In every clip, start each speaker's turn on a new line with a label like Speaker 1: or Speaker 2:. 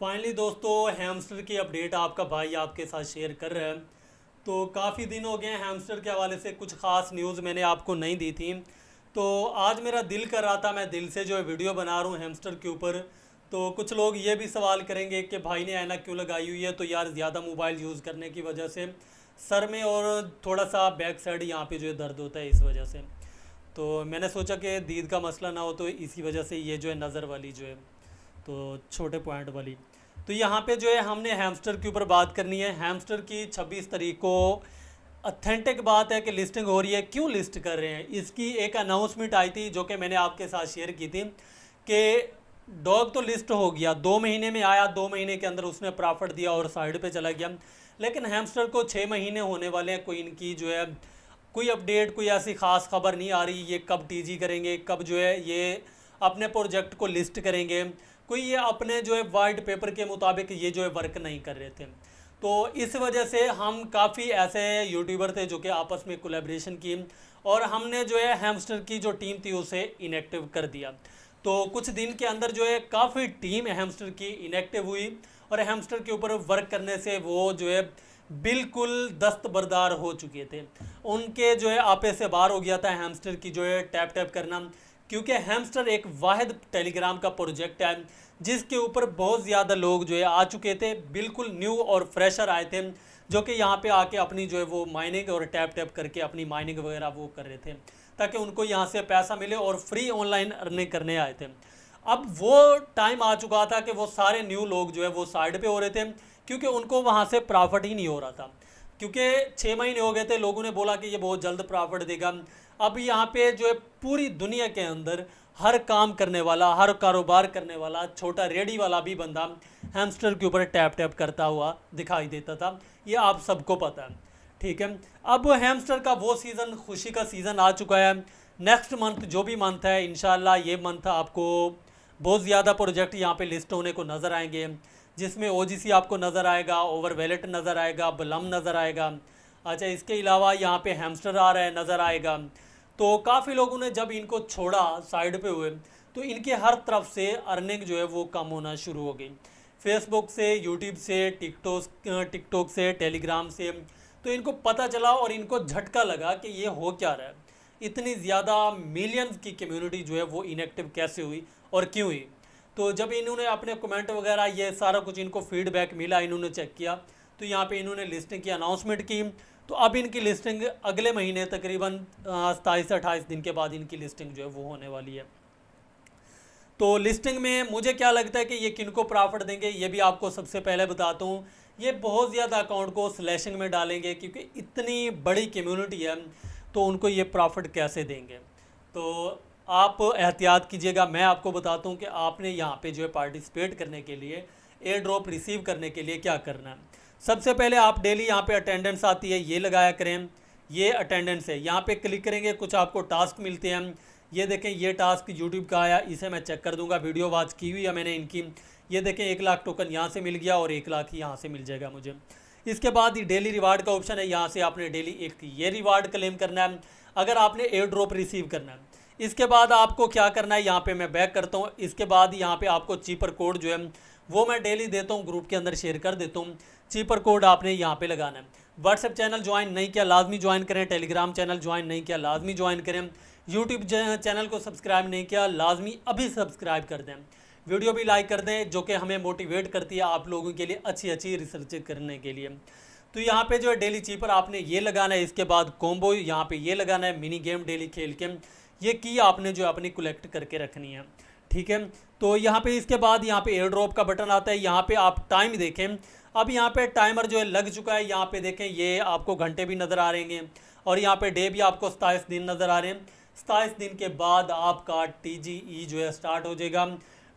Speaker 1: finally दोस्तों hamster की update आपका भाई आपके साथ शेयर कर रहा है तो काफ़ी दिन हो गए हैमस्टर के हवाले से कुछ ख़ास न्यूज़ मैंने आपको नहीं दी थी तो आज मेरा दिल कर रहा था मैं दिल से जो है वीडियो बना रहा हूँ हैमस्टर के ऊपर तो कुछ लोग ये भी सवाल करेंगे कि भाई ने ऐना क्यों लगाई हुई है तो यार ज़्यादा मोबाइल यूज़ करने की वजह से सर में और थोड़ा सा बैक साइड यहाँ पर जो है दर्द होता है इस वजह से तो मैंने सोचा कि दीद का मसला ना हो तो इसी वजह से ये जो है नज़र वाली जो है तो छोटे पॉइंट वाली तो यहाँ पे जो है हमने हैमस्टर के ऊपर बात करनी है हैमस्टर की 26 तारीख को अथेंटिक बात है कि लिस्टिंग हो रही है क्यों लिस्ट कर रहे हैं इसकी एक अनाउंसमेंट आई थी जो कि मैंने आपके साथ शेयर की थी कि डॉग तो लिस्ट हो गया दो महीने में आया दो महीने के अंदर उसने प्रॉफिट दिया और साइड पे चला गया लेकिन हेमस्टर को छः महीने होने वाले हैं कोई इनकी जो है कोई अपडेट कोई ऐसी ख़ास खबर नहीं आ रही ये कब टीजी करेंगे कब जो है ये अपने प्रोजेक्ट को लिस्ट करेंगे कोई ये अपने जो है वाइट पेपर के मुताबिक ये जो है वर्क नहीं कर रहे थे तो इस वजह से हम काफ़ी ऐसे यूट्यूबर थे जो कि आपस में कोलेब्रेशन की और हमने जो है हेमस्टर की जो टीम थी उसे इनेक्टिव कर दिया तो कुछ दिन के अंदर जो है काफ़ी टीम हेमस्टर की इनेक्टिव हुई और हेमस्टर के ऊपर वर्क करने से वो जो है बिल्कुल दस्तबरदार हो चुके थे उनके जो है आपे से बाहर हो गया था हेमस्टर की जो है टैप टैप करना क्योंकि हैमस्टर एक वाद टेलीग्राम का प्रोजेक्ट है जिसके ऊपर बहुत ज़्यादा लोग जो है आ चुके थे बिल्कुल न्यू और फ्रेशर आए थे जो कि यहाँ पे आके अपनी जो है वो माइनिंग और टैप टैप करके अपनी माइनिंग वगैरह वो कर रहे थे ताकि उनको यहाँ से पैसा मिले और फ्री ऑनलाइन अर्निंग करने आए थे अब वो टाइम आ चुका था कि वो सारे न्यू लोग जो है वो साइड पर हो रहे थे क्योंकि उनको वहाँ से प्रॉफिट ही नहीं हो रहा था क्योंकि छः महीने हो गए थे लोगों ने बोला कि ये बहुत जल्द प्रॉफिट देगा अब यहाँ पे जो है पूरी दुनिया के अंदर हर काम करने वाला हर कारोबार करने वाला छोटा रेडी वाला भी बंदा हैमस्टर के ऊपर टैप टैप करता हुआ दिखाई देता था ये आप सबको पता है ठीक है अब हैमस्टर का वो सीज़न खुशी का सीज़न आ चुका है नेक्स्ट मंथ जो भी मंथ है इन ये मंथ आपको बहुत ज़्यादा प्रोजेक्ट यहाँ पर लिस्ट होने को नज़र आएंगे जिसमें ओ आपको नज़र आएगा ओवर वेलेट नज़र आएगा बलम नज़र आएगा अच्छा इसके अलावा यहाँ पे हेमस्टर आ रहा है नज़र आएगा तो काफ़ी लोगों ने जब इनको छोड़ा साइड पे हुए तो इनके हर तरफ से अर्निंग जो है वो कम होना शुरू हो गई फेसबुक से यूट्यूब से टिकटोक टिकटॉक से टेलीग्राम से तो इनको पता चला और इनको झटका लगा कि ये हो क्या रहा है इतनी ज़्यादा मिलियंस की कम्यूनिटी जो है वो इनएक्टिव कैसे हुई और क्यों हुई तो जब इन्होंने अपने कमेंट वगैरह ये सारा कुछ इनको फीडबैक मिला इन्होंने चेक किया तो यहाँ पे इन्होंने लिस्टिंग की अनाउंसमेंट की तो अब इनकी लिस्टिंग अगले महीने तकरीबन सताईस से अट्ठाईस दिन के बाद इनकी लिस्टिंग जो है वो होने वाली है तो लिस्टिंग में मुझे क्या लगता है कि ये किन को प्रॉफिट देंगे ये भी आपको सबसे पहले बताता हूँ ये बहुत ज़्यादा अकाउंट को स्लैशिंग में डालेंगे क्योंकि इतनी बड़ी कम्यूनिटी है तो उनको ये प्रॉफिट कैसे देंगे तो आप एहतियात कीजिएगा मैं आपको बताता हूँ कि आपने यहाँ पे जो है पार्टिसिपेट करने के लिए एयर ड्रॉप रिसीव करने के लिए क्या करना है सबसे पहले आप डेली यहाँ पे अटेंडेंस आती है ये लगाया करें ये अटेंडेंस है यहाँ पे क्लिक करेंगे कुछ आपको टास्क मिलते हैं ये देखें ये टास्क यूट्यूब का आया इसे मैं चेक कर दूँगा वीडियो वॉच की हुई है मैंने इनकी ये देखें एक लाख टोकन यहाँ से मिल गया और एक लाख ही यहाँ से मिल जाएगा मुझे इसके बाद ये डेली रिवार्ड का ऑप्शन है यहाँ से आपने डेली एक ये रिवार्ड क्लेम करना है अगर आपने एयर ड्रॉप रिसीव करना है इसके बाद आपको क्या करना है यहाँ पे मैं बैक करता हूँ इसके बाद यहाँ पे आपको चीपर कोड जो है वो मैं डेली देता हूँ ग्रुप के अंदर शेयर कर देता हूँ चीपर कोड आपने यहाँ पे लगाना है व्हाट्सएप चैनल ज्वाइन नहीं किया लाजमी ज्वाइन करें टेलीग्राम चैनल ज्वाइन नहीं किया लाजमी ज्वाइन करें यूट्यूब चैनल को सब्सक्राइब नहीं किया लाजमी अभी सब्सक्राइब कर दें वीडियो भी लाइक कर दें जो कि हमें मोटिवेट करती है आप लोगों के लिए अच्छी अच्छी रिसर्च करने के लिए तो यहाँ पे जो है डेली चीपर आपने ये लगाना है इसके बाद कॉम्बो यहाँ पे ये लगाना है मिनी गेम डेली खेल के ये की आपने जो अपनी कलेक्ट करके रखनी है ठीक है तो यहाँ पे इसके बाद यहाँ पे एयर ड्रॉप का बटन आता है यहाँ पे आप टाइम देखें अब यहाँ पे टाइमर जो है लग चुका है यहाँ पे देखें ये आपको घंटे भी नज़र आ रहे हैं और यहाँ पे डे भी आपको सताईस दिन नज़र आ रहे हैं सताईस दिन के बाद आपका टी e जो है स्टार्ट हो जाएगा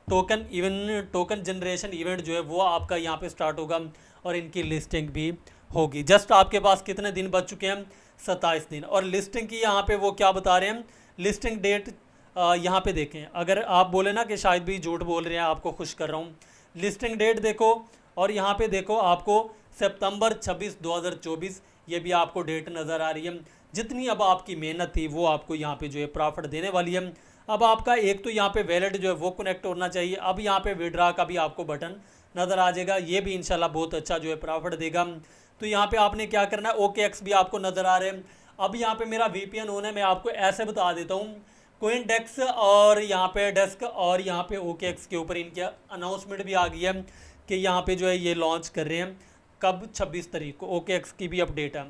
Speaker 1: token even token generation event जो है वो आपका यहाँ पर स्टार्ट होगा और इनकी लिस्टिंग भी होगी जस्ट आपके पास कितने दिन बच चुके हैं सत्ताईस दिन और लिस्टिंग की यहाँ पर वो क्या बता रहे हैं लिस्टिंग डेट यहाँ पे देखें अगर आप बोले ना कि शायद भी झूठ बोल रहे हैं आपको खुश कर रहा हूँ लिस्टिंग डेट देखो और यहाँ पे देखो आपको सितंबर 26 2024 ये भी आपको डेट नज़र आ रही है जितनी अब आपकी मेहनत थी वो आपको यहाँ पे जो है प्रॉफिट देने वाली है अब आपका एक तो यहाँ पे वैलेट जो है वो कनेक्ट होना चाहिए अब यहाँ पे विड्रा का भी आपको बटन नज़र आ जाएगा ये भी इंशाल्लाह बहुत अच्छा जो है प्रॉफिट देगा तो यहाँ पर आपने क्या करना है ओके एक्स भी आपको नज़र आ रहे हैं अब यहाँ पे मेरा वी पी ऑन है मैं आपको ऐसे बता देता हूँ कोइन डेस्क और यहाँ पे डेस्क और यहाँ पे ओके एक्स के ऊपर इनके अनाउंसमेंट भी आ गई है कि यहाँ पे जो है ये लॉन्च कर रहे हैं कब 26 तारीख को ओके एक्स की भी अपडेट है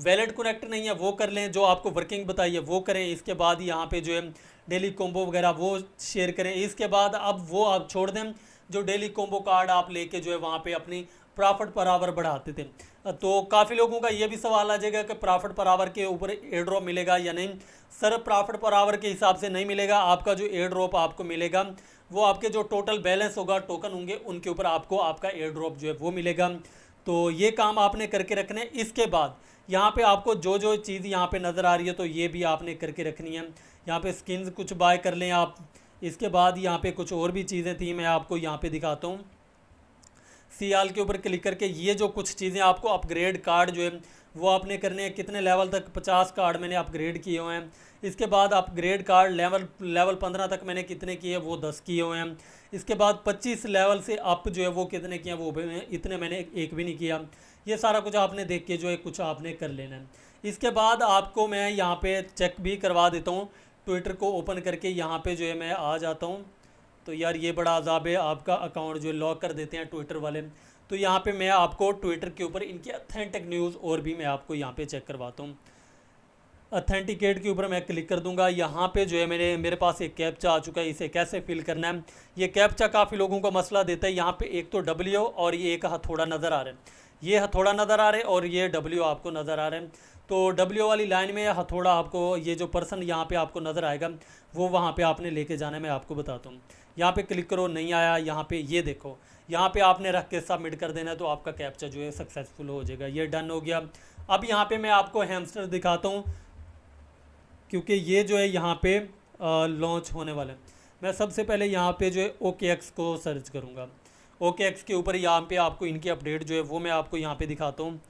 Speaker 1: वैलेट कनेक्ट नहीं है वो कर लें जो आपको वर्किंग बताई है वो करें इसके बाद यहाँ पे जो है डेली कोम्बो वगैरह वो शेयर करें इसके बाद अब वो आप छोड़ दें जो डेली कोम्बो कार्ड आप लेके जो है वहाँ पे अपनी प्रॉफिट पर आवर बढ़ाते थे तो काफ़ी लोगों का ये भी सवाल आ जाएगा कि प्रॉफिट पर आवर के ऊपर एयर ड्रॉप मिलेगा या नहीं सर प्रॉफिट पर आवर के हिसाब से नहीं मिलेगा आपका जो एयर ड्रॉप आपको मिलेगा वो आपके जो टोटल बैलेंस होगा टोकन होंगे उनके ऊपर आपको आपका एयर ड्रॉप जो है वो मिलेगा तो ये काम आपने करके रखना है इसके बाद यहाँ पे आपको जो जो चीज़ यहाँ पे नज़र आ रही है तो ये भी आपने करके रखनी है यहाँ पे स्किन्स कुछ बाय कर लें आप इसके बाद यहाँ पे कुछ और भी चीज़ें थी मैं आपको यहाँ पे दिखाता हूँ सी आल के ऊपर क्लिक करके ये जो कुछ चीज़ें आपको अपग्रेड कार्ड जो है वो आपने करने हैं कितने लेवल तक पचास कार्ड मैंने अपग्रेड किए हुए हैं इसके बाद अपग्रेड कार्ड लेवल लेवल पंद्रह तक मैंने कितने किए वो दस किए हुए हैं इसके बाद पच्चीस लेवल से अप जो है वो कितने किए वो भी इतने मैंने एक भी नहीं किया ये सारा कुछ आपने देख के जो है कुछ आपने कर लेना है इसके बाद आपको मैं यहाँ पे चेक भी करवा देता हूँ ट्विटर को ओपन करके यहाँ पे जो है मैं आ जाता हूँ तो यार ये बड़ा अजाब है आपका अकाउंट जो लॉक कर देते हैं ट्विटर वाले तो यहाँ पे मैं आपको ट्विटर के ऊपर इनकी अथेंटिक न्यूज़ और भी मैं आपको यहाँ पे चेक करवाता हूँ अथेंटिकेट के ऊपर मैं क्लिक कर दूंगा यहाँ पे जो है मेरे मेरे पास एक कैप्चा आ चुका है इसे कैसे फिल करना है ये कैप्चा काफ़ी लोगों को मसला देता है यहाँ पे एक तो डब्ल्यू और ये एक हथौड़ा नज़र आ रहा है ये हथौड़ा नज़र आ रहा है और ये डब्ल्यू आपको नज़र आ रहा है तो डब्ल्यू वाली लाइन में हथौड़ा आपको ये जो पर्सन यहाँ पर आपको नज़र आएगा वो वहाँ पर आपने लेके जाना है मैं आपको बताता हूँ यहाँ पे क्लिक करो नहीं आया यहाँ पे ये देखो यहाँ पे आपने रख के सबमिट कर देना तो आपका कैप्चा जो है सक्सेसफुल हो जाएगा ये डन हो गया अब यहाँ पे मैं आपको हेमस्टर दिखाता हूँ क्योंकि ये जो है यहाँ पे लॉन्च होने वाला है मैं सबसे पहले यहाँ पे जो है ओके एक्स को सर्च करूँगा ओके एक्स के ऊपर यहाँ पे आपको इनकी अपडेट जो है वो मैं आपको यहाँ पे दिखाता हूँ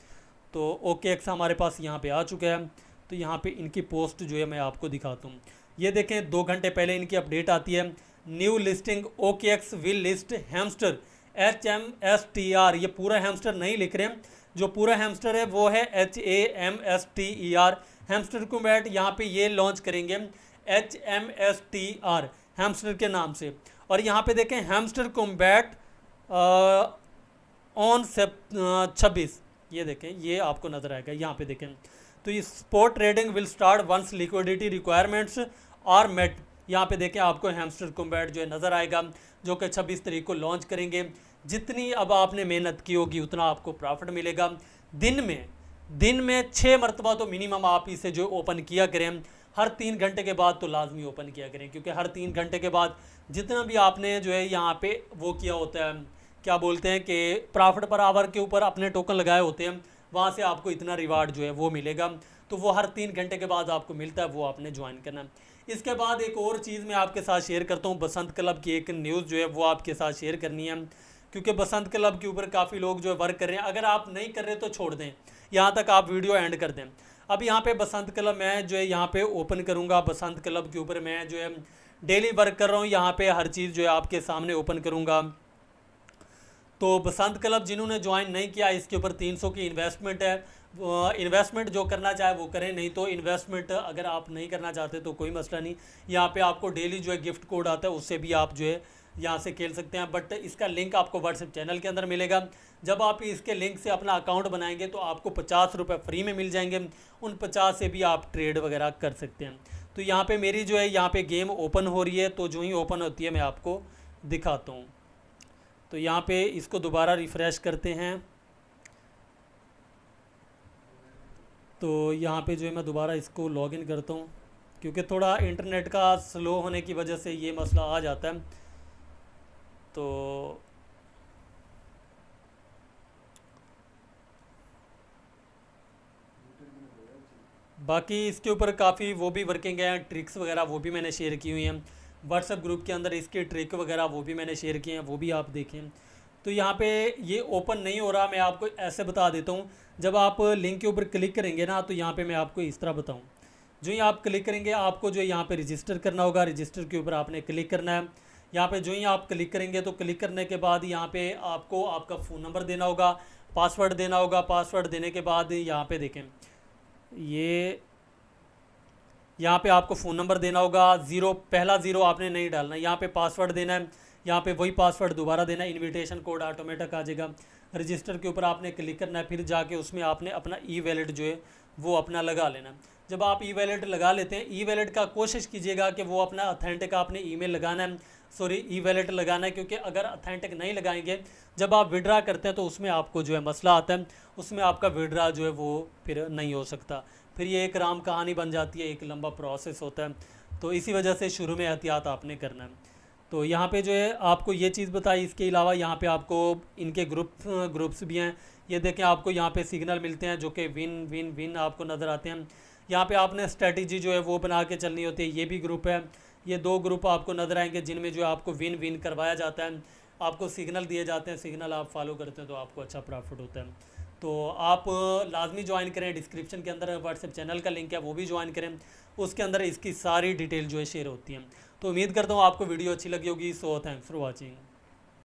Speaker 1: तो ओके एक्स हमारे पास यहाँ पे आ चुका है तो यहाँ पे इनकी पोस्ट जो है मैं आपको दिखाता हूँ ये देखें दो घंटे पहले इनकी अपडेट आती है new listing okay X will list hamster H M S T R ये पूरा हैमस्टर नहीं लिख रहे हैं जो पूरा हैमस्टर है वो है H A M S T E R hamster को बैट यहाँ पे ये लॉन्च करेंगे H M S T R hamster के नाम से और यहाँ पे देखें हैमस्टर कॉम्बैट ऑन सेप छब्बीस ये देखें ये आपको नज़र आएगा यहाँ पे देखें तो ये spot trading will start once liquidity requirements are met यहाँ पे देखें आपको हेमस्टर कॉम्बैट जो है नज़र आएगा जो कि छब्बीस तरीक को लॉन्च करेंगे जितनी अब आपने मेहनत की होगी उतना आपको प्रॉफिट मिलेगा दिन में दिन में छः मरतबा तो मिनिमम आप इसे जो ओपन किया करें हर तीन घंटे के बाद तो लाजमी ओपन किया करें क्योंकि हर तीन घंटे के बाद जितना भी आपने जो है यहाँ पे वो किया होता है क्या बोलते हैं कि प्रॉफिट पर आवर के ऊपर अपने टोकन लगाए होते हैं वहाँ से आपको इतना रिवार्ड जो है वो मिलेगा तो वो हर तीन घंटे के बाद आपको मिलता है वो आपने ज्वाइन करना है इसके बाद एक और चीज़ मैं आपके साथ शेयर करता हूँ बसंत क्लब की एक न्यूज़ जो है वो आपके साथ शेयर करनी है क्योंकि बसंत क्लब के ऊपर काफ़ी लोग जो है वर्क कर रहे हैं अगर आप नहीं कर रहे तो छोड़ दें यहाँ तक आप वीडियो एंड कर दें अब यहाँ पे बसंत क्लब मैं जो है यहाँ पे ओपन करूँगा बसंत क्लब के ऊपर मैं जो है डेली वर्क कर रहा हूँ यहाँ पे हर चीज़ जो है आपके सामने ओपन करूँगा तो बसंत क्लब जिन्होंने ज्वाइन नहीं किया इसके ऊपर 300 की इन्वेस्टमेंट है इन्वेस्टमेंट जो करना चाहे वो करें नहीं तो इन्वेस्टमेंट अगर आप नहीं करना चाहते तो कोई मसला नहीं यहाँ पे आपको डेली जो है गिफ्ट कोड आता है उससे भी आप जो है यहाँ से खेल सकते हैं बट इसका लिंक आपको व्हाट्सएप चैनल के अंदर मिलेगा जब आप इसके लिंक से अपना अकाउंट बनाएंगे तो आपको पचास रुपये फ्री में मिल जाएंगे उन पचास से भी आप ट्रेड वगैरह कर सकते हैं तो यहाँ पर मेरी जो है यहाँ पर गेम ओपन हो रही है तो जो ही ओपन होती है मैं आपको दिखाता हूँ तो यहाँ पे इसको दोबारा रिफ़्रेश करते हैं तो यहाँ पे जो है मैं दोबारा इसको लॉगिन करता हूँ क्योंकि थोड़ा इंटरनेट का स्लो होने की वजह से ये मसला आ जाता है तो बाकी इसके ऊपर काफ़ी वो भी वर्किंग है ट्रिक्स वगैरह वो भी मैंने शेयर की हुई हैं व्हाट्सएप ग्रुप के अंदर इसके ट्रिक वगैरह वो भी मैंने शेयर किए हैं वो भी आप देखें तो यहाँ पे ये ओपन नहीं हो रहा मैं आपको ऐसे बता देता हूँ जब आप लिंक के ऊपर क्लिक करेंगे ना तो यहाँ पे मैं आपको इस तरह बताऊँ जो ही आप क्लिक करेंगे आपको जो यहाँ पे रजिस्टर करना होगा रजिस्टर के ऊपर आपने क्लिक करना है यहाँ पे जो ही आप क्लिक करेंगे तो क्लिक करने के बाद यहाँ पे आपको आपका फ़ोन नंबर देना होगा पासवर्ड देना होगा पासवर्ड देने के बाद यहाँ पर देखें ये यहाँ पे आपको फ़ोन नंबर देना होगा ज़ीरो पहला ज़ीरो आपने नहीं डालना यहाँ पे पासवर्ड देना है यहाँ पे वही पासवर्ड दोबारा देना है इन्विटेशन कोड ऑटोमेटिक आ जाएगा रजिस्टर के ऊपर आपने क्लिक करना है फिर जाके उसमें आपने अपना ई वैलेट जो है वो अपना लगा लेना जब आप ई वैलेट लगा लेते हैं ई वैलेट का कोशिश कीजिएगा कि वो अपना अथेंटिक आपने मेल लगाना है सॉरी ई वैलेट लगाना है क्योंकि अगर अथेंटिक नहीं लगाएंगे जब आप विड्रा करते हैं तो उसमें आपको जो है मसला आता है उसमें आपका विड्रा जो है वो फिर नहीं हो सकता फिर ये एक राम कहानी बन जाती है एक लंबा प्रोसेस होता है तो इसी वजह से शुरू में एहतियात आपने करना है तो यहाँ पे जो है आपको ये चीज़ बताई इसके अलावा यहाँ पे आपको इनके ग्रुप ग्रुप्स भी हैं ये देखें आपको यहाँ पे सिग्नल मिलते हैं जो कि विन विन विन आपको नज़र आते हैं यहाँ पे आपने स्ट्रेटजी जो है वो बना के चलनी होती है ये भी ग्रुप है ये दो ग्रुप आपको नज़र आएंगे जिनमें जो है आपको विन विन करवाया जाता है आपको सिग्नल दिए जाते हैं सिग्नल आप फॉलो करते हैं तो आपको अच्छा प्रॉफिट होता है तो आप लाजमी ज्वाइन करें डिस्क्रिप्शन के अंदर व्हाट्सएप चैनल का लिंक है वो भी ज्वाइन करें उसके अंदर इसकी सारी डिटेल जो है शेयर होती हैं तो उम्मीद करता हूँ आपको वीडियो अच्छी लगी होगी सो थैंक्स फॉर वॉचिंग